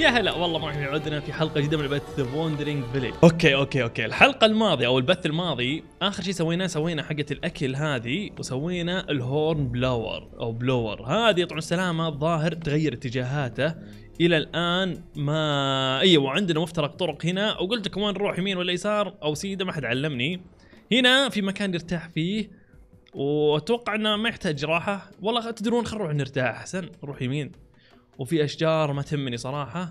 يا هلا والله معكم عدنا في حلقه جديده من بث ذا وندرينج فيليج اوكي اوكي اوكي الحلقه الماضيه او البث الماضي اخر شيء سويناه سوينا حقه الاكل هذه وسوينا الهورن بلور او بلور هذه طبعا السلامه الظاهر تغير اتجاهاته الى الان ما ايوه عندنا مفترق طرق هنا وقلت لكم وين نروح يمين ولا يسار او سيده ما حد علمني هنا في مكان نرتاح فيه واتوقع انه ما يحتاج راحه والله تدرون خلينا نروح نرتاح احسن نروح يمين وفي اشجار ما تهمني صراحه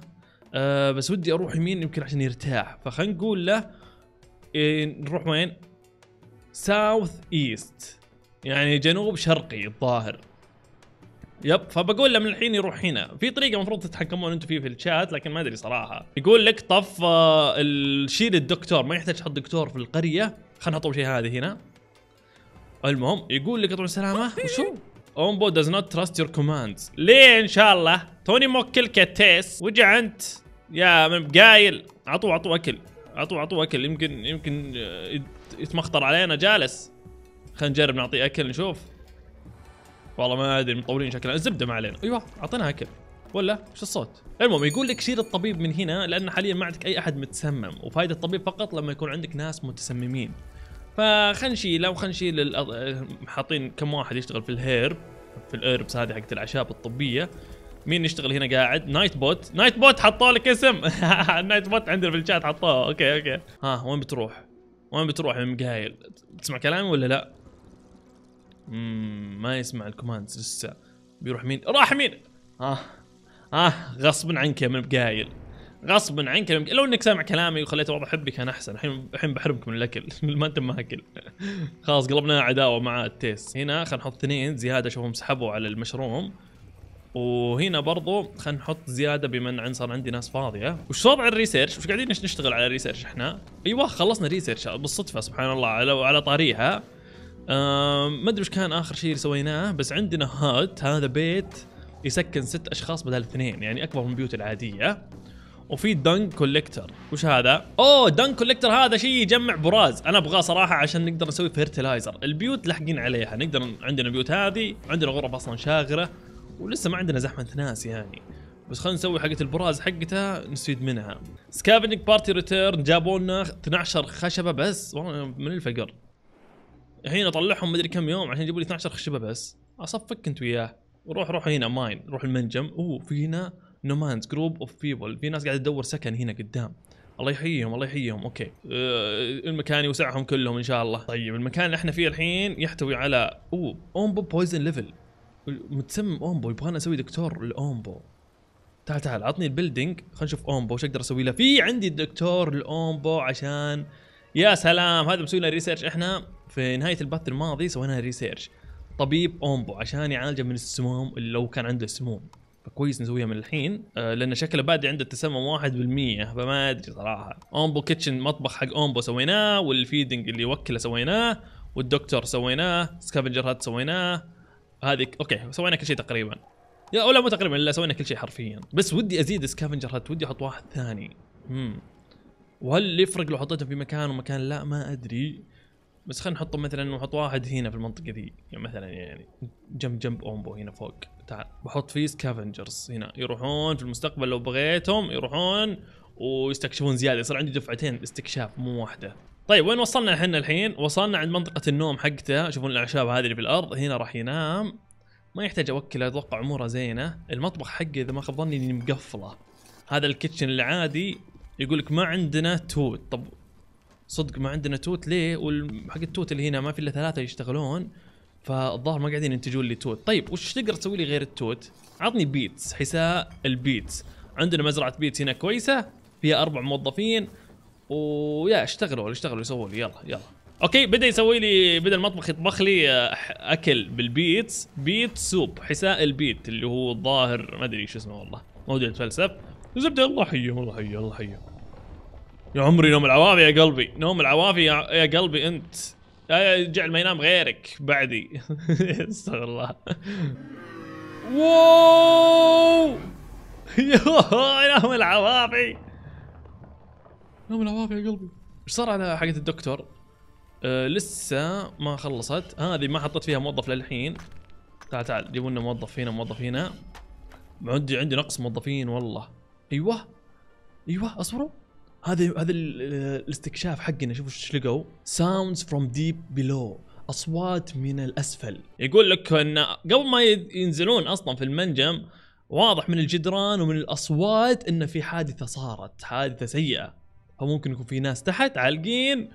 أه بس ودي اروح يمين يمكن عشان يرتاح فخلينا نقول له إيه، نروح وين؟ ساوث ايست يعني جنوب شرقي الظاهر يب فبقول له من الحين يروح هنا في طريقه المفروض تتحكمون انتم فيه في الشات لكن ما ادري صراحه يقول لك طف آه، شيل الدكتور ما يحتاج حط دكتور في القريه خلينا نحط شيء هذه هنا المهم يقول لك يعطون السلامه وشو اومبو داز نوت تراست يور كوماندز ليه ان شاء الله توني موكل كتيس وجع انت يا من قايل عطوه عطوه اكل عطوه عطوه اكل يمكن يمكن آه، يتمخطر علينا جالس خلينا نجرب نعطيه اكل نشوف والله ما ادري مطولين شكلها الزبده ما علينا ايوه اعطينا اكل ولا شو الصوت المهم يقول لك شيل الطبيب من هنا لان حاليا ما عندك اي احد متسمم وفائده الطبيب فقط لما يكون عندك ناس متسممين فخنشي نشيله خنشي نشيل حاطين كم واحد يشتغل في الهيرب في الايربس هذه حقت الاعشاب الطبيه مين يشتغل هنا قاعد نايت بوت نايت بوت حطوا لك اسم نايت بوت عندنا في الشات حطوه اوكي اوكي ها وين بتروح وين بتروح يا مقايل تسمع كلامي ولا لا مم ما يسمع الكوماندز لسه بيروح مين راح مين ها آه. آه. ها غصب عنك يا مقايل غصبا عنك لو انك سامع كلامي وخليت وضع حبي كان احسن الحين الحين بحرمك من الاكل ما انت ماكل خلاص قلبنا عداوه مع التيس هنا خلينا نحط اثنين زياده شوفهم سحبوا على المشروم وهنا برضو خلينا نحط زياده بما ان صار عندي ناس فاضيه وش وضع الريسيرش وش قاعدين نشتغل على الريسيرش احنا ايوه خلصنا ريسيرش بالصدفه سبحان الله على على طريقها ما ادري وش كان اخر شيء سويناه بس عندنا هات هذا بيت يسكن ست اشخاص بدل اثنين يعني اكبر من البيوت العاديه وفي دنك كوليكتر وش هذا اوه دنك كوليكتر هذا شيء يجمع براز انا ابغاه صراحه عشان نقدر نسوي فيرتلايزر البيوت لاحقين عليها نقدر عندنا بيوت هذه عندنا غرف اصلا شاغره ولسه ما عندنا زحمه ناس يعني بس خلينا نسوي حقه البراز حقتها نستفيد منها سكافنج بارتي ريتيرن جابوا لنا 12 خشبه بس والله من الفقر الحين اطلعهم مدري كم يوم عشان يجيبوا لي 12 خشبه بس اصفك انت وياه وروح روح هنا ماين روح المنجم اوه في هنا نومانز جروب اوف بيبل في ناس قاعده تدور سكن هنا قدام الله يحييهم الله يحييهم اوكي أه المكان يوسعهم كلهم ان شاء الله طيب المكان اللي احنا فيه الحين يحتوي على او اومبو بويزن ليفل متسم اومبو يبغانا اسوي دكتور الاومبو تعال تعال عطني البيلدينج خلينا نشوف اومبو وش اقدر اسوي له في عندي دكتور الاومبو عشان يا سلام هذا مسوي لنا ريسيرش احنا في نهايه البث الماضي سوينا ريسيرش طبيب اومبو عشان يعالجه من السموم اللي لو كان عنده سموم كويس نسويها من الحين آه، لان شكله بادي عند التسمم 1% فما ادري صراحه اومبو كيتشن مطبخ حق اومبو سويناه والفيدنج اللي يوكله سويناه والدكتور سويناه سكافنجر هات سويناه هذه اوكي سوينا كل شيء تقريبا لا ولا مو تقريبا لا سوينا كل شيء حرفيا بس ودي ازيد سكافنجر هات ودي احط واحد ثاني امم وهل يفرق لو حطيته في مكان ومكان لا ما ادري بس خلينا نحطه مثلا نحط واحد هنا في المنطقه ذي يعني مثلا يعني جنب جنب اومبو هنا فوق تعال بحط فيه سكافنجرز هنا يروحون في المستقبل لو بغيتهم يروحون ويستكشفون زياده يصير عندي دفعتين استكشاف مو واحده طيب وين وصلنا احنا الحين وصلنا عند منطقه النوم حقته شوفون الاعشاب هذه اللي في الارض هنا راح ينام ما يحتاج اوكله اتوقع اموره زينه المطبخ حقه اذا ما خاب ظني مقفله هذا الكيتشن العادي يقول لك ما عندنا توت طب صدق ما عندنا توت ليه وحق التوت اللي هنا ما في الا ثلاثه يشتغلون فالظاهر ما قاعدين ينتجون لي توت طيب وش تقدر تسوي لي غير التوت عطني بيتس حساء البيتس عندنا مزرعه بيتس هنا كويسه فيها اربع موظفين ويا اشتغلوا اشتغلوا يسووا لي يلا يلا اوكي بدا يسوي لي بدا المطبخ يطبخ لي آه، اكل بالبيتس بيت سوب حساء البيت اللي هو الظاهر ما ادري شو اسمه والله موضوع الفلسف زبده الله حيه الله حيه الله حيه يا عمري نوم العوافي يا قلبي نوم العوافي يا, يا قلبي انت جعل ما ينام غيرك بعدي استغفر الله واو نوم العوافي نوم العوافي يا قلبي ايش صار على حقت الدكتور؟ أه لسه ما خلصت هذه ما حطيت فيها موظف للحين تعال تعال جيبوا لنا موظف هنا موظف هنا عندي عندي نقص موظفين والله ايوه ايوه اصبروا هذا هذا الاستكشاف حقنا شوفوا ايش لقوا ساوندز فروم ديب بيلو اصوات من الاسفل يقول لك ان قبل ما ينزلون اصلا في المنجم واضح من الجدران ومن الاصوات ان في حادثه صارت حادثه سيئه فممكن يكون في ناس تحت عالقين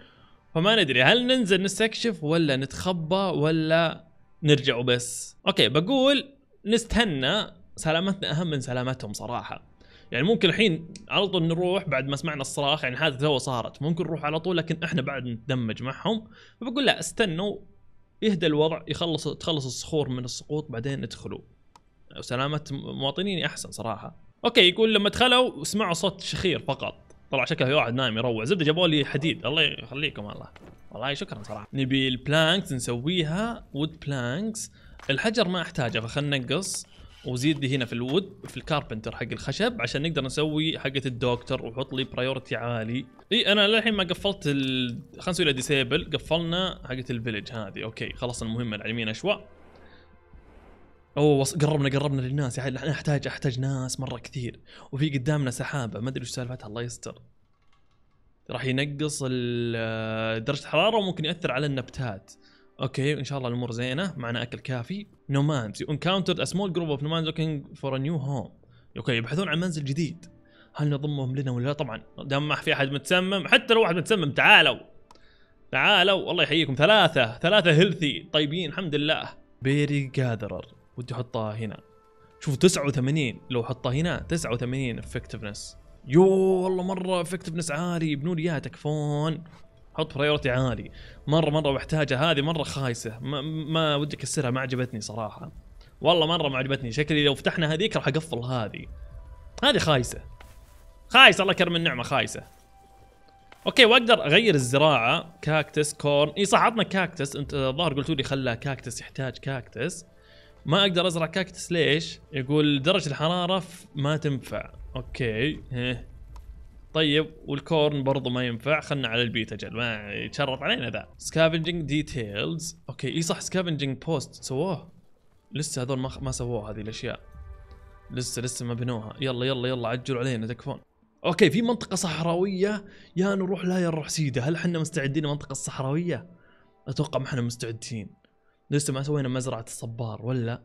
فما ندري هل ننزل نستكشف ولا نتخبى ولا نرجع وبس اوكي بقول نستنى سلامتنا اهم من سلامتهم صراحه يعني ممكن الحين على طول نروح بعد ما سمعنا الصراخ يعني الحادثه تو صارت ممكن نروح على طول لكن احنا بعد نتدمج معهم فبقول لا استنوا يهدى الوضع يخلص تخلص الصخور من السقوط بعدين ادخلوا وسلامه مواطنيني احسن صراحه اوكي يقول لما دخلوا سمعوا صوت شخير فقط طلع شكله في واحد نايم يروع زبده جابوا لي حديد الله يخليكم الله والله شكرا صراحه نبي البلانكس نسويها وود بلانكس الحجر ما احتاجه فخلنا ننقص وزيد لي هنا في الود في الكاربنتر حق الخشب عشان نقدر نسوي حقه الدكتور وحط لي برايورتي عالي اي انا للحين ما قفلت ال... خلينا نسوي ديسيبل قفلنا حقه الفيلج هذه اوكي خلص المهمه العلمين اشوا اوه وص... قربنا قربنا للناس يعني احتاج احتاج ناس مره كثير وفي قدامنا سحابه ما ادري وش سالفتها الله يستر راح ينقص درجه الحراره وممكن ياثر على النبتات اوكي ان شاء الله الامور زينه معنا اكل كافي نومانز يو انكاونترد ا سمول جروب اوف نومانز لوكينج فور ا نيو هوم اوكي يبحثون عن منزل جديد هل نضمهم لنا ولا لا طبعا دام ما في احد متسمم حتى لو واحد متسمم تعالوا تعالوا الله يحييكم ثلاثه ثلاثه هيلثي طيبين الحمد لله بيري جاذرر ودي احطها هنا شوفوا 89 لو حطها هنا 89 افكتفنس يو والله مره افكتفنس عالي يبنون اياها تكفون حط برايورتي عالي مره مره محتاجه هذه مره خايسه ما, ما ودي اكسرها ما عجبتني صراحه والله مره ما عجبتني شكلي لو فتحنا هذيك راح اقفل هذه هذه خايسه خايسه الله كرم النعمه خايسه اوكي واقدر اغير الزراعه كاكتس كورن اي صح عطنا كاكتس انت الظاهر قلتوا لي خلى كاكتس يحتاج كاكتس ما اقدر ازرع كاكتس ليش؟ يقول درجه الحراره ما تنفع اوكي إيه. طيب والكورن برضو ما ينفع خلنا على البيت اجل ما يتشرط علينا ذا سكافنجنج ديتيلز اوكي اي صح سكافنجنج بوست سووه لسه هذول ما ما سووه هذه الاشياء لسه لسه ما بنوها يلا يلا يلا عجلوا علينا تكفون اوكي في منطقه صحراويه يا نروح لها يا نروح سيده هل احنا مستعدين المنطقة الصحراويه اتوقع ما احنا مستعدين لسه ما سوينا مزرعه الصبار ولا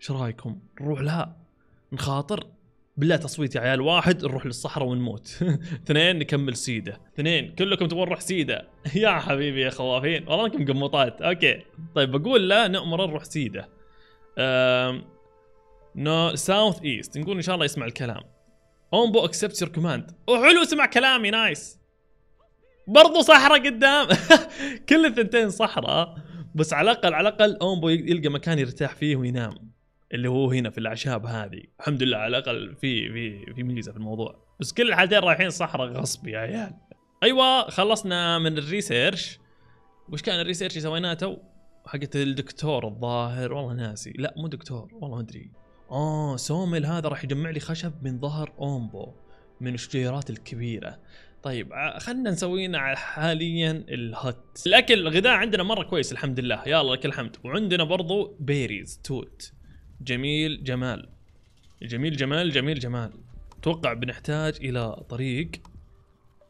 ايش رايكم نروح لها نخاطر بالله تصويت يا عيال واحد نروح للصحراء ونموت اثنين نكمل سيده اثنين كلكم تبون نروح سيده يا حبيبي يا خوافين والله انكم قمطات اوكي طيب بقول لا نؤمر نروح سيده نو ساوث ايست نقول ان شاء الله يسمع الكلام اومبو اكسبت يور كوماند وحلو سمع كلامي نايس برضو صحراء قدام كل الثنتين صحراء بس على الاقل على الاقل اومبو يلقى مكان يرتاح فيه وينام اللي هو هنا في الاعشاب هذه الحمد لله على الاقل في في في ميزه في الموضوع بس كل الحالتين رايحين صحراء غصب يا عيال ايوه خلصنا من الريسيرش وش كان الريسيرش اللي سويناه تو حقت الدكتور الظاهر والله ناسي لا مو دكتور والله ما ادري اه سومل هذا راح يجمع لي خشب من ظهر اومبو من الشجيرات الكبيره طيب آه، خلنا نسوينا حاليا الهت الاكل الغذاء عندنا مره كويس الحمد لله يلا لك الحمد وعندنا برضو بيريز توت جميل جمال جميل جمال جميل جمال اتوقع بنحتاج الى طريق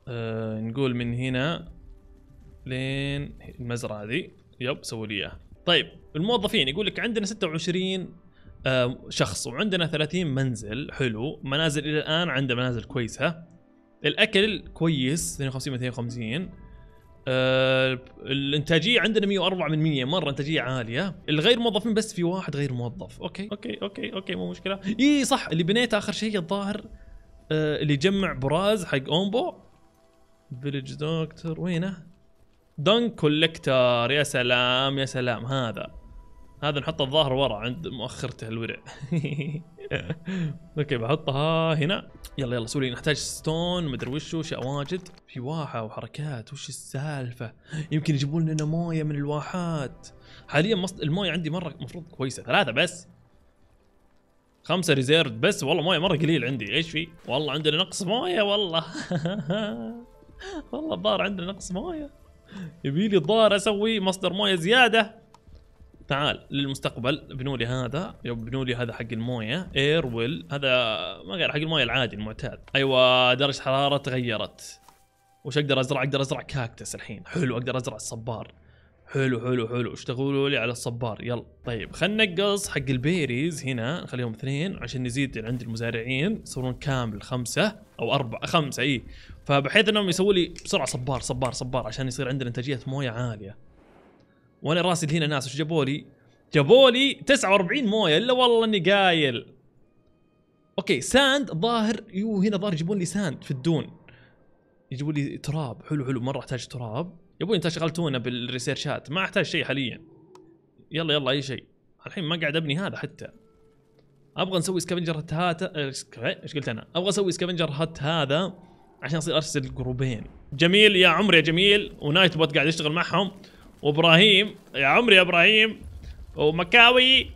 أه نقول من هنا لين المزرعه ذي يب سووا لي اياها طيب الموظفين يقول لك عندنا 26 أه شخص وعندنا 30 منزل حلو منازل الى الان عندنا منازل كويسه الاكل كويس 52 250 آه، الانتاجيه عندنا 104 من 100 مره انتاجيه عاليه الغير موظفين بس في واحد غير موظف اوكي اوكي اوكي اوكي مو مشكله اي صح اللي بنيته اخر شيء الظاهر آه، اللي يجمع براز حق اومبو فيلج دكتور وينه دون كولكتر يا سلام يا سلام هذا هذا نحطه الظاهر ورا عند مؤخرته الورع اوكي بحطها هنا يلا يلا سوري نحتاج ستون مدري وشو اشياء واجد في واحه وحركات وش السالفه يمكن يجيبون لنا مويه من الواحات حاليا المويه عندي مره المفروض كويسه ثلاثه بس خمسه ريزيرف بس والله مويه مره قليل عندي ايش في والله عندنا نقص مويه والله والله الظاهر عندنا نقص مويه يبي لي الظاهر اسوي مصدر مويه زياده تعال للمستقبل بنوا لي هذا بنوا لي هذا حق المويه اير ويل هذا ما غير حق المويه العادي المعتاد ايوه درجه حراره تغيرت وش اقدر ازرع؟ اقدر ازرع كاكتس الحين حلو اقدر ازرع الصبار حلو حلو حلو اشتغلوا لي على الصبار يلا طيب خلينا ننقص حق البيريز هنا نخليهم اثنين عشان نزيد عند المزارعين يصيرون كامل خمسه او اربعه خمسه اي فبحيث انهم يسووا لي بسرعه صبار صبار صبار عشان يصير عندنا انتاجيه مويه عاليه وانا راسل هنا ناس وش جابوا لي؟ جابوا لي 49 مويه الا والله اني قايل اوكي ساند ظاهر يو هنا ظاهر يجيبون لي ساند في الدون يجيبون لي تراب حلو حلو مره احتاج تراب يا ابوي انت شغلتونا بالريسيرشات ما احتاج شيء حاليا يلا يلا اي شيء الحين ما قاعد ابني هذا حتى ابغى نسوي سكافنجر هات هذا ايش قلت انا؟ ابغى اسوي سكافنجر هات هذا عشان اصير ارسل جروبين جميل يا عمري يا جميل ونايت بوت قاعد يشتغل معهم وابراهيم يا عمري يا ابراهيم ومكاوي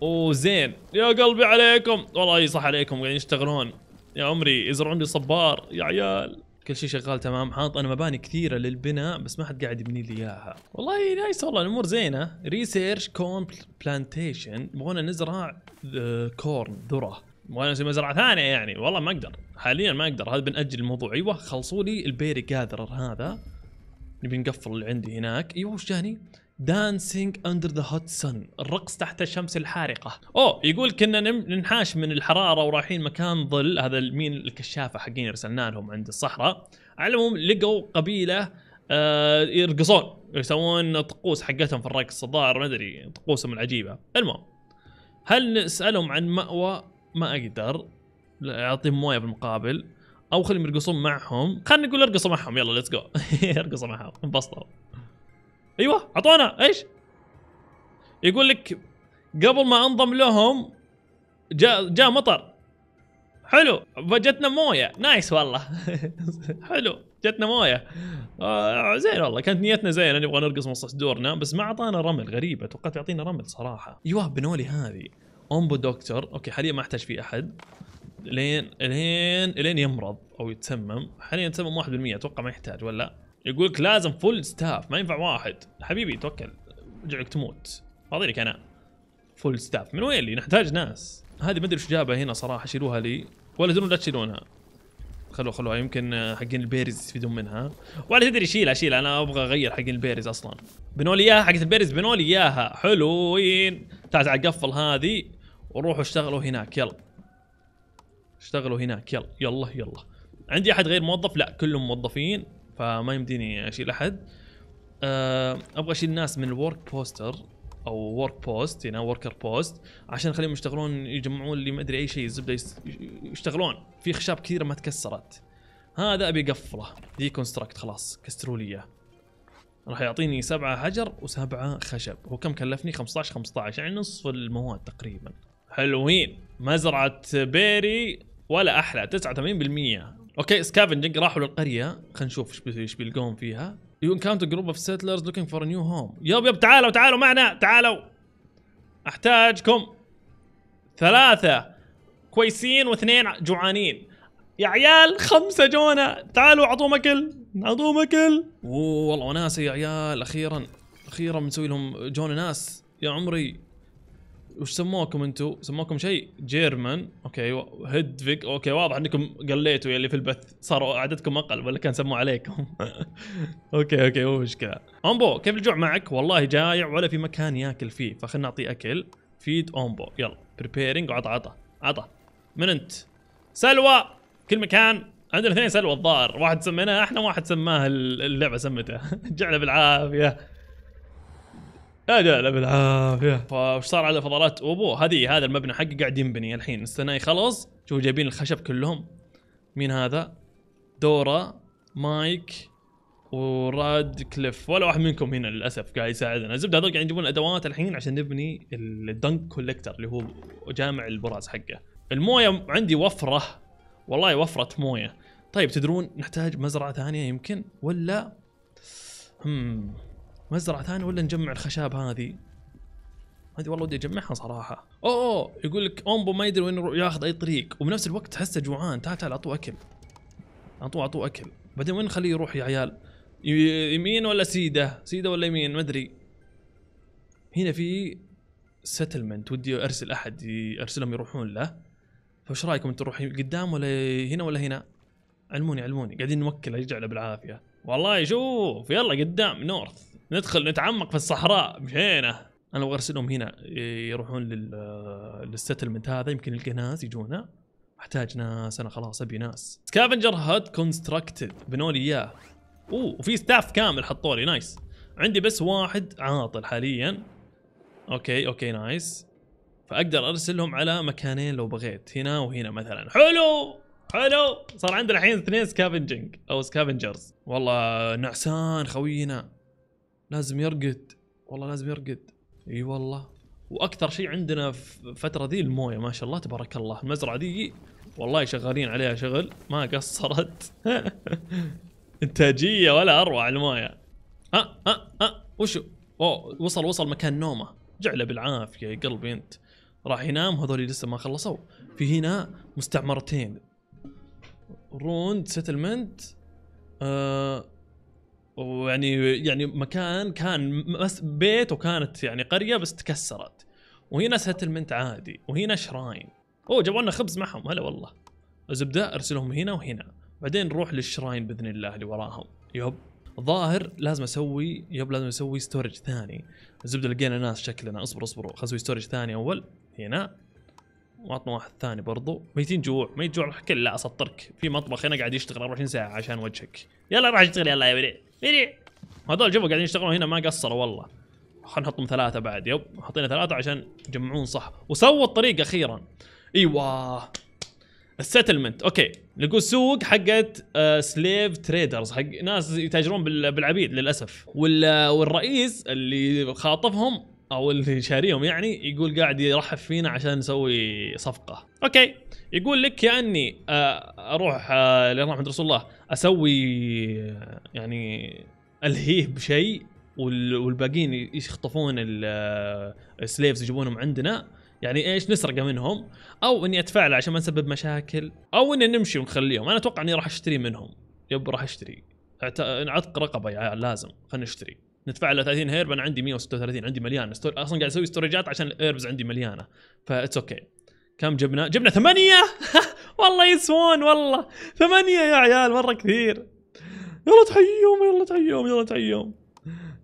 وزين يا قلبي عليكم والله صح عليكم قاعدين يعني يشتغلون يا عمري يزرعون لي صبار يا عيال كل شيء شغال تمام حاط انا مباني كثيره للبناء بس ما حد قاعد يبني لي اياها والله نايس والله الامور زينه ريسيرش كورن بلانتيشن يبغونا نزرع كورن آه، ذره يبغونا نسوي مزرعه ثانيه يعني والله ما اقدر حاليا ما اقدر هذا بناجل الموضوع ايوه خلصوا لي البيري جاذرر هذا نبي نقفل اللي عندي هناك ايوه وش جاني؟ دانسينج اندر ذا هوت سن الرقص تحت الشمس الحارقه اوه يقول كنا ننحاش من الحراره ورايحين مكان ظل هذا مين الكشافه حقين ارسلنا لهم عند الصحراء على العموم لقوا قبيله آه يرقصون يسوون طقوس حقتهم في الرقص الظاهر ما ادري طقوسهم العجيبه المهم هل نسالهم عن ماوى ما اقدر اعطيهم مويه بالمقابل او خليهم يرقصون معهم خلينا نقول ارقصوا معهم يلا ليتس جو ارقصوا معهم انبسطوا ايوه اعطونا ايش يقول لك قبل ما انضم لهم جاء جاء مطر حلو فجتنا مويه نايس والله حلو جتنا مويه آه زين والله كانت نيتنا زينه نبغى نرقص نص صدورنا بس ما اعطانا رمل غريبه توقعت يعطينا رمل صراحه ايوه بنولي هذه امبو دكتور اوكي حاليا ما احتاج فيه احد لين لين لين يمرض او يتسمم حاليا يتسمم 1% اتوقع ما يحتاج ولا يقول لك لازم فول ستاف ما ينفع واحد حبيبي توكل رجعك تموت فاضي لك انا فول ستاف من وين لي نحتاج ناس هذه ما ادري شو جابها هنا صراحه شيلوها لي ولا تدرون لا تشيلونها خلوها خلوها يمكن حقين البيرز يستفيدون منها ولا تدري شيلها شيلها انا ابغى اغير حقين البيرز اصلا بنوا لي اياها حقت البيرز بنوا لي اياها حلوين تعال تعال قفل هذه وروحوا اشتغلوا هناك يلا اشتغلوا هناك يلا يلا يلا عندي احد غير موظف لا كلهم موظفين فما يمديني اشيل احد آه، ابغى اشيل ناس من الورك بوستر او ورك بوست هنا وركر بوست عشان اخليهم يشتغلون يجمعون لي ما ادري اي شيء الزبده يشتغلون في خشاب كثيره ما تكسرت هذا ابي اقفله دي كونستراكت خلاص كسروا لي اياه راح يعطيني سبعة حجر وسبعة خشب هو كم كلفني 15 15 يعني نصف المواد تقريبا حلوين مزرعة بيري ولا احلى 89% اوكي سكافنجنج راحوا للقريه خلينا نشوف ايش بيلقون فيها يو انكاونتر جروب اوف سيتلرز لوكينج فور نيو هوم يب يب تعالوا تعالوا معنا تعالوا احتاجكم ثلاثه كويسين واثنين جوعانين يا عيال خمسه جونا تعالوا اعطوهم اكل اعطوهم اكل اوه والله وناسه يا عيال اخيرا اخيرا بنسوي لهم جونا ناس يا عمري وش سموكم انتم؟ سموكم شيء جيرمان اوكي هيدفيج اوكي واضح انكم قليتوا اللي في البث صاروا عددكم اقل ولا كان سموا عليكم اوكي اوكي مو مشكله امبو كيف الجوع معك؟ والله جايع ولا في مكان ياكل فيه فخلنا نعطيه اكل فيد امبو يلا بريبيرنج وعطى عطى عطى من انت؟ سلوى كل مكان عندنا اثنين سلوى الظاهر واحد سميناه احنا واحد سماه اللعبه سمته جعله بالعافيه يا لا بالعافيه فايش صار على فضلات اوبو هذه هذا المبنى حقي قاعد ينبني الحين استنى يخلص شوفوا جايبين الخشب كلهم مين هذا دورا مايك وراد كليف ولا واحد منكم هنا للاسف قاعد يساعدنا الزبده هذول قاعدين يجيبون الادوات الحين عشان نبني الدنك كولكتر اللي هو جامع البراز حقه المويه عندي وفره والله وفره مويه طيب تدرون نحتاج مزرعه ثانيه يمكن ولا هم مزرعه ثانيه ولا نجمع الخشاب هذه هذه والله ودي اجمعها صراحه اوه, أوه يقول لك امبو ما يدري وين ياخذ اي طريق وبنفس الوقت تحسه جوعان تعال تعال اعطوه اكل اعطوه اعطوه اكل بعدين وين نخليه يروح يا عيال يمين ولا سيده سيده ولا يمين ما ادري هنا في سيتلمنت ودي ارسل احد ارسلهم يروحون له فايش رايكم انتم تروحين قدام ولا هنا ولا هنا علموني علموني قاعدين نوكل يجعله بالعافيه والله شوف يلا قدام نورث ندخل نتعمق في الصحراء مشينا انا ابغى ارسلهم هنا يروحون للستلمنت هذا يمكن نلقى ناس يجونا احتاج ناس انا خلاص ابي ناس سكافنجر هات كونستركتد بنوا لي اياه اوه وفي ستاف كامل حطوا لي نايس عندي بس واحد عاطل حاليا اوكي اوكي نايس فاقدر ارسلهم على مكانين لو بغيت هنا وهنا مثلا حلو حلو صار عندنا الحين اثنين سكافنجنج او سكافنجرز والله نعسان خوينا لازم يرقد والله لازم يرقد اي والله واكثر شيء عندنا في الفتره ذي المويه ما شاء الله تبارك الله المزرعه ذي والله شغالين عليها شغل ما قصرت انتاجيه ولا اروع المويه ها ها ها وشو اوه وصل وصل مكان نومه جعله بالعافيه يا قلبي انت راح ينام هذول لسه ما خلصوا في هنا مستعمرتين روند سيتلمنت آه ويعني يعني مكان كان بيت وكانت يعني قريه بس تكسرت وهنا سيتلمنت عادي وهنا شراين اوه جابوا لنا خبز معهم هلا والله زبده ارسلهم هنا وهنا بعدين نروح للشراين باذن الله اللي وراهم يب ظاهر لازم اسوي يب لازم اسوي ستورج ثاني الزبده لقينا ناس شكلنا اصبر اصبر خلنا نسوي ستورج ثاني اول هنا واعطنا واحد ثاني برضو ميتين جوع ميت جوع راح لا اسطرك في مطبخ هنا قاعد يشتغل 24 ساعه عشان وجهك يلا راح يشتغل يلا يا بني بني هذول جوا قاعدين يشتغلون هنا ما قصروا والله خلينا نحطهم ثلاثه بعد يب حطينا ثلاثه عشان يجمعون صح وسووا الطريق اخيرا ايوه السيتلمنت اوكي لقوا سوق حقت سليف آه، تريدرز حق ناس يتاجرون بالعبيد للاسف والرئيس اللي خاطفهم او اللي شاريهم يعني يقول قاعد يرحب فينا عشان نسوي صفقه اوكي يقول لك كاني آه، اروح آه، لرحمه رسول الله اسوي آه، يعني الهيه بشيء والباقيين يخطفون السليفز يجيبونهم عندنا يعني ايش نسرقه منهم او اني اتفاعل عشان ما نسبب مشاكل او اني نمشي ونخليهم انا اتوقع اني راح اشتري منهم يب راح اشتري عتق رقبه يعني لازم خلينا نشتري ندفع له 30 هيرب انا عندي 136 عندي مليان اصلا قاعد اسوي ستورجات عشان الايربز عندي مليانه فاتس اوكي okay. كم جبنا؟ جبنا ثمانية والله يسوون والله ثمانية يا عيال مرة كثير يلا تحيهم يلا تحيهم يلا تحيهم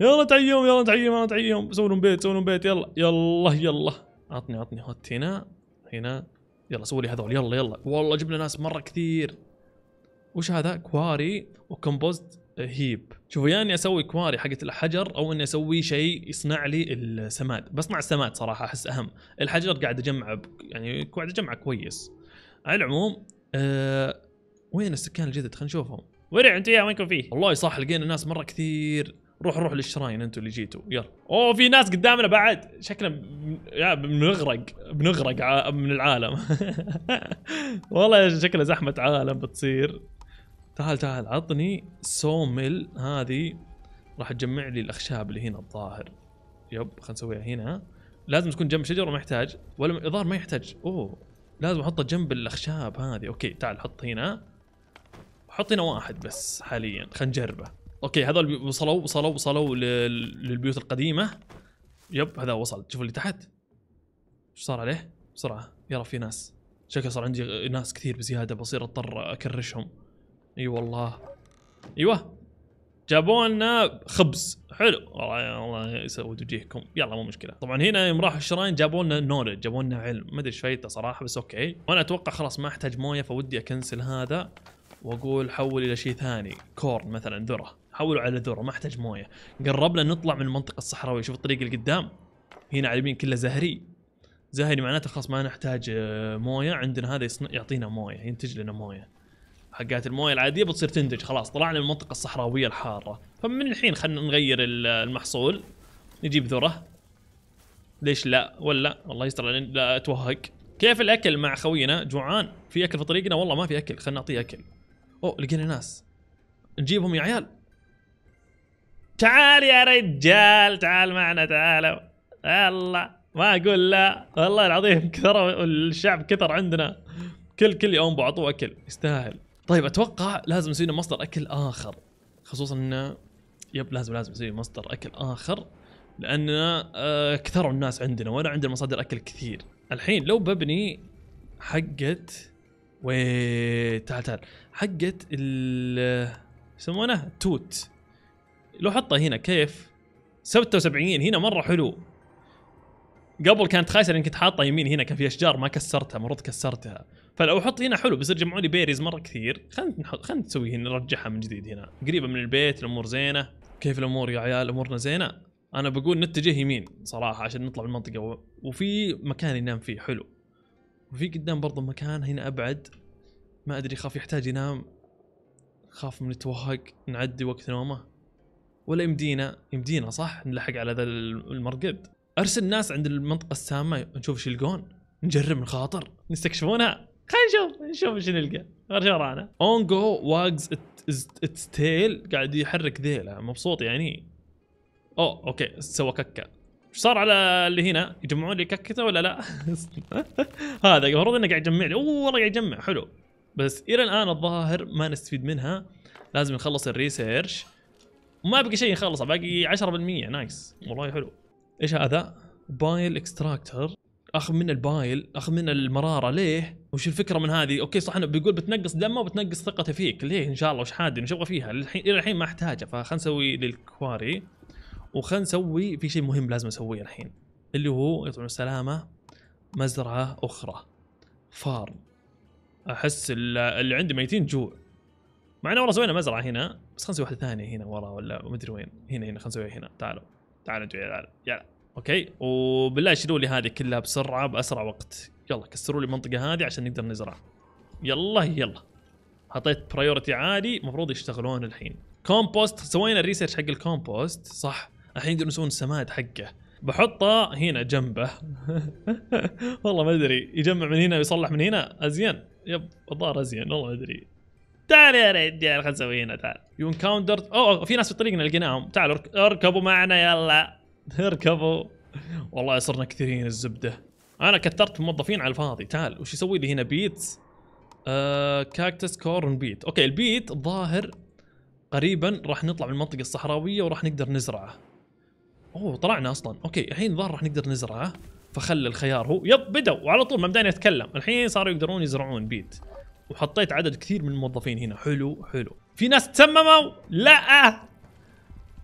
يلا تحيهم يلا تحيهم يلا تعيهم سووا لهم بيت سووا لهم بيت يلا يلا يلا عطني عطني هوت هنا هنا يلا سووا لي هذول يلا يلا والله جبنا ناس مرة كثير وش هذا؟ كواري وكمبوست هيب شوفوا يا اني اسوي كواري حقت الحجر او اني اسوي شيء يصنع لي السماد بصنع السماد صراحه احس اهم الحجر قاعد اجمع يعني قاعد اجمع كويس على العموم أه وين السكان الجدد خلينا نشوفهم ورع انتم يا وينكم فيه والله صح لقينا ناس مره كثير روح روح للشراين انتم اللي جيتوا يلا اوه في ناس قدامنا بعد شكلنا يا بنغرق بنغرق من العالم والله شكله زحمه عالم بتصير تعال تعال عطني سومل هذه راح تجمع لي الاخشاب اللي هنا الظاهر يب خلينا نسويها هنا لازم تكون جنب شجره ما يحتاج ولا الظاهر ما يحتاج اوه لازم احطه جنب الاخشاب هذه اوكي تعال حط هنا حط هنا واحد بس حاليا خلينا نجربه اوكي هذول وصلوا وصلوا وصلوا للبيوت القديمه يب هذا وصل شوف اللي تحت ايش صار عليه بسرعه يلا في ناس شكله صار عندي ناس كثير بزياده بصير اضطر اكرشهم اي والله ايوه جابوا لنا خبز حلو والله الله يسود وجيهكم يلا مو مشكله طبعا هنا يوم راحوا الشراين جابوا لنا نولج جابوا لنا علم ما ادري ايش صراحه بس اوكي وانا اتوقع خلاص ما احتاج مويه فودي اكنسل هذا واقول حول الى شيء ثاني كورن مثلا ذره حولوا على ذره ما احتاج مويه قربنا نطلع من المنطقه الصحراويه شوف الطريق اللي قدام هنا على اليمين كله زهري زهري معناته خلاص ما نحتاج آه، مويه عندنا هذا يعطينا مويه ينتج لنا مويه حقات المويه العاديه بتصير تنتج خلاص طلعنا من المنطقه الصحراويه الحاره فمن الحين خلينا نغير المحصول نجيب ذره ليش لا ولا والله يستر لا اتوهق كيف الاكل مع خوينا جوعان في اكل في طريقنا والله ما في اكل خلينا نعطيه اكل اوه لقينا ناس نجيبهم يا عيال تعال يا رجال تعال معنا تعالوا الله ما اقول لا والله العظيم كثر الشعب كثر عندنا كل كل يوم بعطوه اكل يستاهل طيب اتوقع لازم نسوي لنا مصدر اكل اخر خصوصا انه يب لازم لازم نسوي مصدر اكل اخر لان آه، كثروا الناس عندنا وانا عندنا مصادر اكل كثير الحين لو ببني حقت وي تعال تعال حقت ال يسمونه توت لو حطه هنا كيف 76 هنا مره حلو قبل كانت خايسه لان كنت حاطه يمين هنا كان في اشجار ما كسرتها المفروض كسرتها فلو احط هنا حلو بيصير يجمعوا لي بيريز مره كثير خلينا نحط خلينا نسوي هنا نرجعها من جديد هنا قريبه من البيت الامور زينه كيف الامور يا عيال امورنا زينه انا بقول نتجه يمين صراحه عشان نطلع من المنطقه وفي مكان ينام فيه حلو وفي قدام برضه مكان هنا ابعد ما ادري خاف يحتاج ينام خاف من يتوهق نعدي وقت نومه ولا يمدينا يمدينا صح نلحق على ذا المرقد ارسل ناس عند المنطقه السامه نشوف ايش يلقون نجرب نخاطر نستكشفونها خلينا نشوف نشوف ايش نلقى شو رانا اون جو واجز اتس تيل قاعد يحرك ذيله مبسوط يعني اوه اوكي سوى ككه ايش صار على اللي هنا يجمعون لي ككته ولا لا هذا المفروض انه قاعد يجمع لي اوه والله قاعد يجمع حلو بس الى الان الظاهر ما نستفيد منها لازم نخلص الريسيرش وما بقي شيء نخلصه باقي 10% نايس والله حلو ايش هذا؟ بايل اكستراكتر اخذ منه البايل اخذ منه المراره ليه؟ وش الفكره من هذه؟ اوكي صح انه بيقول بتنقص دمه وبتنقص ثقته فيك ليه ان شاء الله وش حادي وش ابغى فيها؟ للحين الى الحين ما احتاجها فخلنا نسوي للكواري وخلنا نسوي في شيء مهم لازم اسويه الحين اللي هو يطعم السلامه مزرعه اخرى فارم احس اللي عندي ميتين جوع مع انه والله سوينا مزرعه هنا بس خلنا نسوي واحده ثانيه هنا ورا ولا مدري وين هنا هنا خلنا نسويها هنا تعالوا تعالوا انتوا يا العالم يلا اوكي وبالله شيلوا لي هذه كلها بسرعه باسرع وقت يلا كسروا لي المنطقه هذه عشان نقدر نزرع يلا يلا حطيت برايورتي عالي المفروض يشتغلون الحين كومبوست سوينا الريسيرش حق الكومبوست صح الحين يقدرون يسوون السماد حقه بحطه هنا جنبه والله ما ادري يجمع من هنا ويصلح من هنا ازين يب الظاهر ازين والله ما ادري تعال يا ريت تعال خلنا نسوي هنا تعال يو انكاونتر اوه في ناس في طريقنا لقيناهم تعالوا اركبوا معنا يلا اركبوا والله صرنا كثيرين الزبده انا كثرت موظفين على الفاضي تعال وش يسوي لي هنا بيت آه كاكتس كورن بيت اوكي البيت الظاهر قريبا راح نطلع من المنطقه الصحراويه وراح نقدر نزرعه اوه طلعنا اصلا اوكي الحين الظاهر راح نقدر نزرعه فخل الخيار هو يب بدوا وعلى طول ما بدأنا يتكلم الحين صاروا يقدرون يزرعون بيت وحطيت عدد كثير من الموظفين هنا حلو حلو في ناس تسمموا لا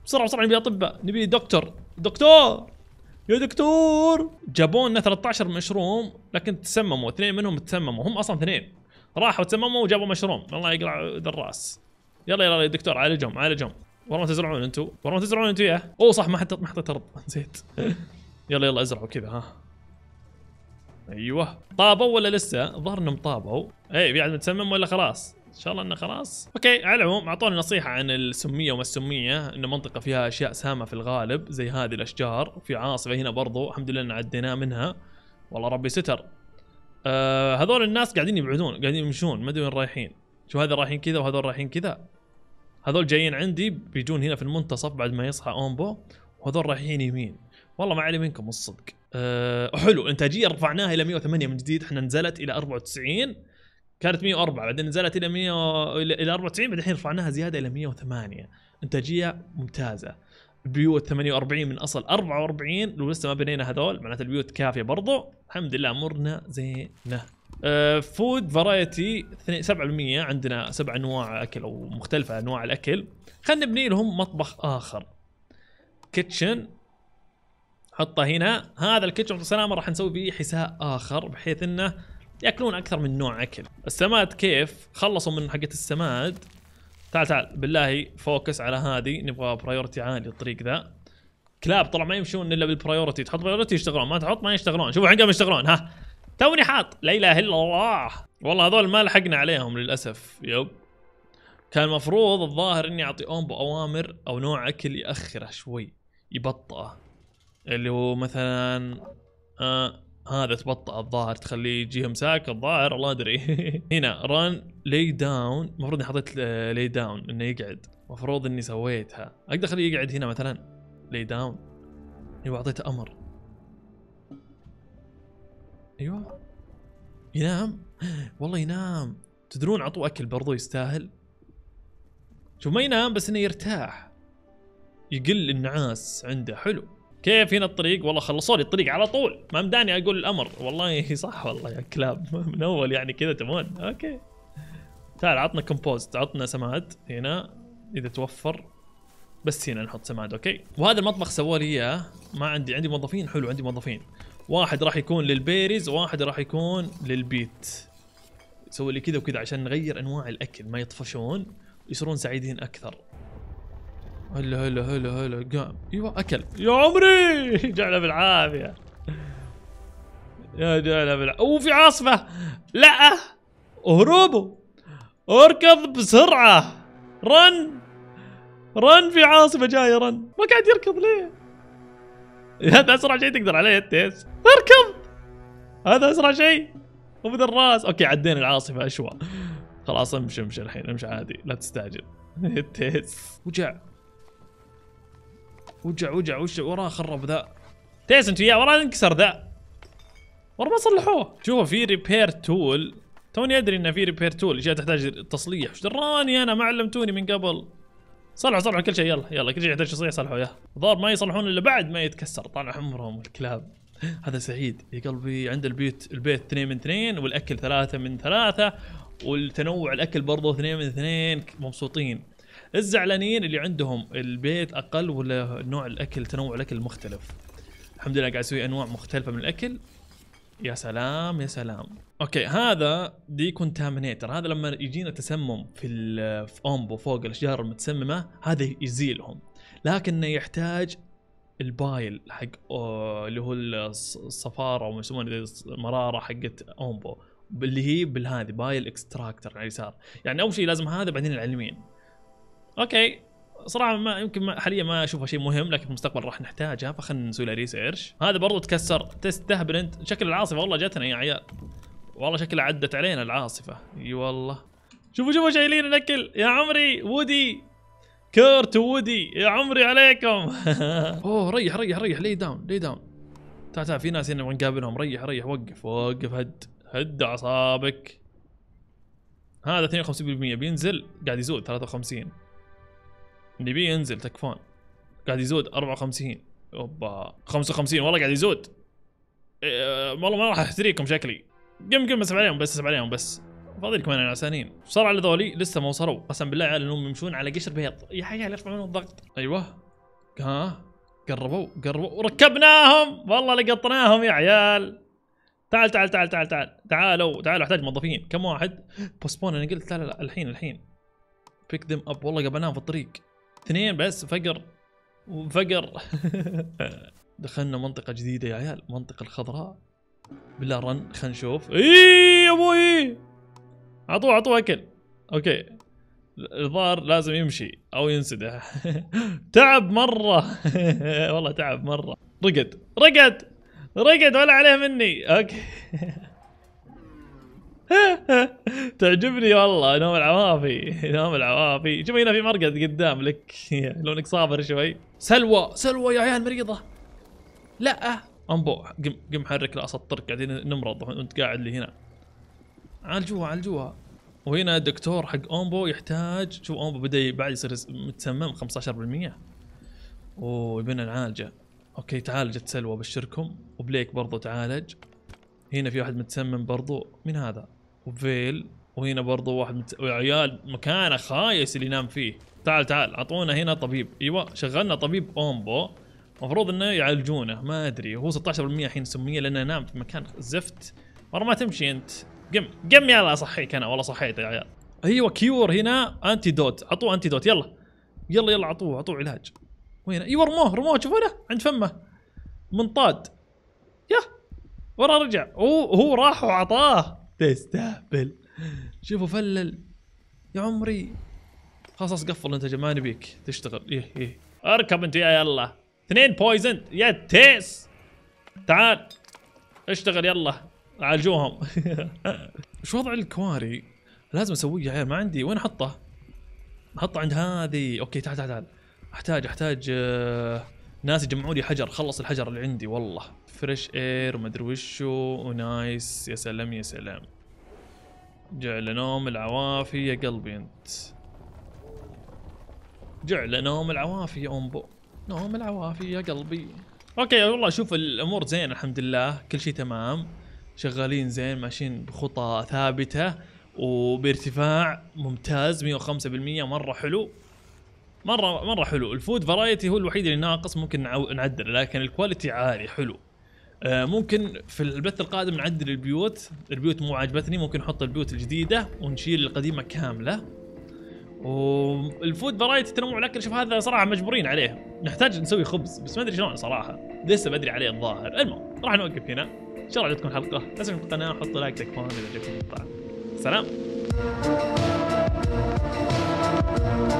بسرعه بسرعه نبي اطباء نبي دكتور دكتور يا دكتور جابوا لنا 13 مشروم لكن تسمموا اثنين منهم تسمموا هم اصلا اثنين راحوا تسمموا وجابوا مشروم الله يقلع ذا الراس يلا يلا يا دكتور عالجهم عالجهم ورا ما تزرعون انتم ورا ما تزرعون انتم يا اوه صح ما حطيت ما حطيت ارض نسيت يلا يلا ازرعوا كذا ها ايوه طابوا ولا لسه؟ الظاهر انهم طابوا اي بيعد متسمم ولا خلاص ان شاء الله انه خلاص اوكي على العموم اعطوني نصيحه عن السميه وما السميه انه منطقه فيها اشياء سامه في الغالب زي هذه الاشجار وفي عاصفه هنا برضو الحمد لله ان عدينا منها والله ربي ستر آه هذول الناس قاعدين يبعدون قاعدين يمشون ما ادري وين رايحين شو هذا رايحين كذا وهذول رايحين كذا هذول جايين عندي بيجون هنا في المنتصف بعد ما يصحى اومبو وهذول رايحين يمين والله ما علي منكم الصدق أه حلو انتاجيه رفعناها الى 108 من جديد احنا نزلت الى 94 كانت 104 بعدين نزلت الى 100 و... الى 94 بعدين رفعناها زياده الى 108 انتاجيه ممتازه بيوت 48 من اصل 44 لو لسه ما بنينا هذول معناته البيوت كافيه برضو الحمد لله امورنا زينه أه فود فرايتي 7% عندنا سبع انواع اكل او مختلفه انواع الاكل خلينا نبني لهم مطبخ اخر كيتشن حطه هنا هذا الكيتشن والسلامه راح نسوي فيه حساء اخر بحيث انه ياكلون اكثر من نوع اكل السماد كيف خلصوا من حقه السماد تعال تعال بالله فوكس على هذه نبغى برايورتي عالي الطريق ذا كلاب طلع ما يمشون الا بالبرايورتي تحط برايورتي يشتغلون ما تحط ما يشتغلون شوفوا عندهم يشتغلون ها توني حاط لا اله الا الله والله هذول ما لحقنا عليهم للاسف يب كان المفروض الظاهر اني اعطي اومبو اوامر او نوع اكل ياخره شوي يبطئه اللي هو مثلا آه هذا تبطأ الظاهر تخليه يجيه مساك الظاهر الله ادري هنا ران لي داون المفروض اني حطيت لي داون انه يقعد المفروض اني سويتها اقدر اخليه يقعد هنا مثلا لي داون ايوه اعطيته امر ايوه ينام والله ينام تدرون عطوه اكل برضو يستاهل شوف ما ينام بس انه يرتاح يقل النعاس عنده حلو كيف هنا الطريق والله خلصوا لي الطريق على طول ما مداني اقول الامر والله صح والله يا كلاب من اول يعني كذا تبون، اوكي تعال عطنا كومبوست، عطنا سماد هنا اذا توفر بس هنا نحط سماد اوكي وهذا المطبخ سووا لي اياه ما عندي عندي موظفين حلو عندي موظفين واحد راح يكون للبيريز وواحد راح يكون للبيت سوي لي كذا وكذا عشان نغير انواع الاكل ما يطفشون ويصيرون سعيدين اكثر هلا هلا هلا هلا قام ايوه اكل يا عمري جعله بالعافيه يا جعله بالعافيه في عاصفه لا اهربوا اركض بسرعه رن رن في عاصفه جايه رن ما قاعد يركض ليه هذا اسرع شيء تقدر عليه التيس اركض هذا اسرع شيء وبدا الراس اوكي عدينا العاصفه اشوى خلاص امشي امشي الحين امشي عادي لا تستعجل التيس وجع وجع وجع وش وراه خرب ذا انت وياه وراه انكسر ذا وراه ما صلحوه شوفوا في ريبير تول توني ادري انه في ريبير تول اشياء تحتاج تصليح وش دراني انا ما علمتوني من قبل صلحوا صلحوا كل شيء يلا يلا كل شيء يحتاج تصليح صلحوا ياه الظاهر ما يصلحون الا بعد ما يتكسر طال عمرهم الكلاب هذا سعيد يا قلبي عند البيت البيت اثنين من اثنين والاكل ثلاثة من ثلاثة والتنوع الاكل برضه اثنين من اثنين مبسوطين الزعلانين اللي عندهم البيت اقل ولا نوع الاكل تنوع الاكل مختلف الحمد لله قاعد اسوي انواع مختلفه من الاكل يا سلام يا سلام اوكي هذا دي كونتامينيتر هذا لما يجينا تسمم في في اومبو فوق الاشجار المتسممه هذا يزيلهم لكنه يحتاج البايل حق اللي هو الصفاره او يسمونه المراره حقت اومبو اللي هي بالهذه بايل اكستراكتر على اليسار يعني اول شيء لازم هذا بعدين العلمين اوكي صراحه ما يمكن ما حاليا ما اشوفها شيء مهم لكن في المستقبل راح نحتاجها فخلنا نسوي لها ريسيرش هذا برضو تكسر تستهبل انت شكل العاصفه والله جتنا يا عيال والله شكلها عدت علينا العاصفه اي والله شوفوا شوفوا شايلين الاكل يا عمري وودي كيرت وودي يا عمري عليكم اوه ريح ريح ريح لي داون لي داون تعال تعال في ناس هنا نبغى نقابلهم ريح ريح وقف وقف هد هد اعصابك هذا 52% بينزل قاعد يزود 53 اللي بي ينزل تكفون قاعد يزود 54 اوبا 55 والله قاعد يزود إيه، إيه، والله ما راح احتريكم شكلي قم قم اسحب عليهم بس اسحب عليهم بس فاضي لكم انا نعسانين على ذولي لسه ما وصلوا قسم بالله على انهم يمشون على قشر بيض يا حيال يرفعون الضغط ايوه ها قربوا قربوا ركبناهم والله لقطناهم يا عيال تعال تعال تعال تعال تعال تعالوا تعالوا احتاج موظفين كم واحد بوسبون انا قلت لا لا, لا الحين الحين بيك ذيم اب والله قبلناهم في الطريق اثنين بس فقر وفقر دخلنا منطقة جديدة يا عيال منطقة الخضراء بالله رن خلينا نشوف اي يا ابوي عطوه عطوه اكل اوكي الظاهر لازم يمشي او ينسدح تعب مرة والله تعب مرة رقد رقد رقد ولا عليه مني اوكي تعجبني والله نوم العوافي نوم العوافي شوف هنا في مرقد قدام لك لو انك صابر شوي سلوى سلوى يا عيال مريضه لا انبو قم قم حرك لا اسطرك قاعدين نمرض وانت قاعد لي هنا عالجوها عالجوها وهنا الدكتور حق انبو يحتاج شوف انبو بدا بعد يصير متسمم 15% اوه يبينا نعالجه اوكي تعالجت سلوى ابشركم وبليك برضو تعالج هنا في واحد متسمم برضو مين هذا وفيل وهنا برضو واحد مت... عيال مكانه خايس اللي ينام فيه تعال تعال اعطونا هنا طبيب ايوه شغلنا طبيب اومبو المفروض انه يعالجونه ما ادري هو 16% الحين سميه لانه نام في مكان زفت مره ما تمشي انت قم قم يلا اصحيك انا والله صحيت يا عيال ايوه كيور هنا دوت اعطوه دوت يلا يلا يلا اعطوه اعطوه علاج وين ايوه رموه رموه شوفوا له عند فمه منطاد يا ورا رجع هو هو راح وعطاه تستهبل شوفوا فلل يا عمري خلاص قفل انت ما نبيك تشتغل ايه ايه اركب انت يا يلا اثنين بويزن يا تيس تعال اشتغل يلا عالجوهم شو وضع الكواري لازم اسويه يا عيال ما عندي وين احطه احطه عند هذه اوكي تعال تعال تعال احتاج احتاج أه ناس يجمعوا لي حجر خلص الحجر اللي عندي والله فريش اير وما ادري وشو ونايس يا سلام يا سلام جعل نوم العوافي يا قلبي انت جعل نوم العوافي يا امبو نوم العوافي يا قلبي اوكي والله شوف الامور زين الحمد لله كل شيء تمام شغالين زين ماشيين بخطى ثابته وبارتفاع ممتاز 105% مره حلو مره مره حلو الفود فرايتي هو الوحيد اللي ناقص ممكن نعدل لكن الكواليتي عالي حلو آه، ممكن في البث القادم نعدل البيوت البيوت مو عاجبتني ممكن نحط البيوت الجديده ونشيل القديمه كامله والفود فرايتي تنوع الاكل شوف هذا صراحه مجبورين عليه نحتاج نسوي خبز بس ما ادري شلون صراحه لسه ما ادري عليه الظاهر المهم راح نوقف هنا ان شاء الله عجبتكم الحلقه لا تنسوا القناه وحطوا لايك تكفون اذا عجبكم المقطع سلام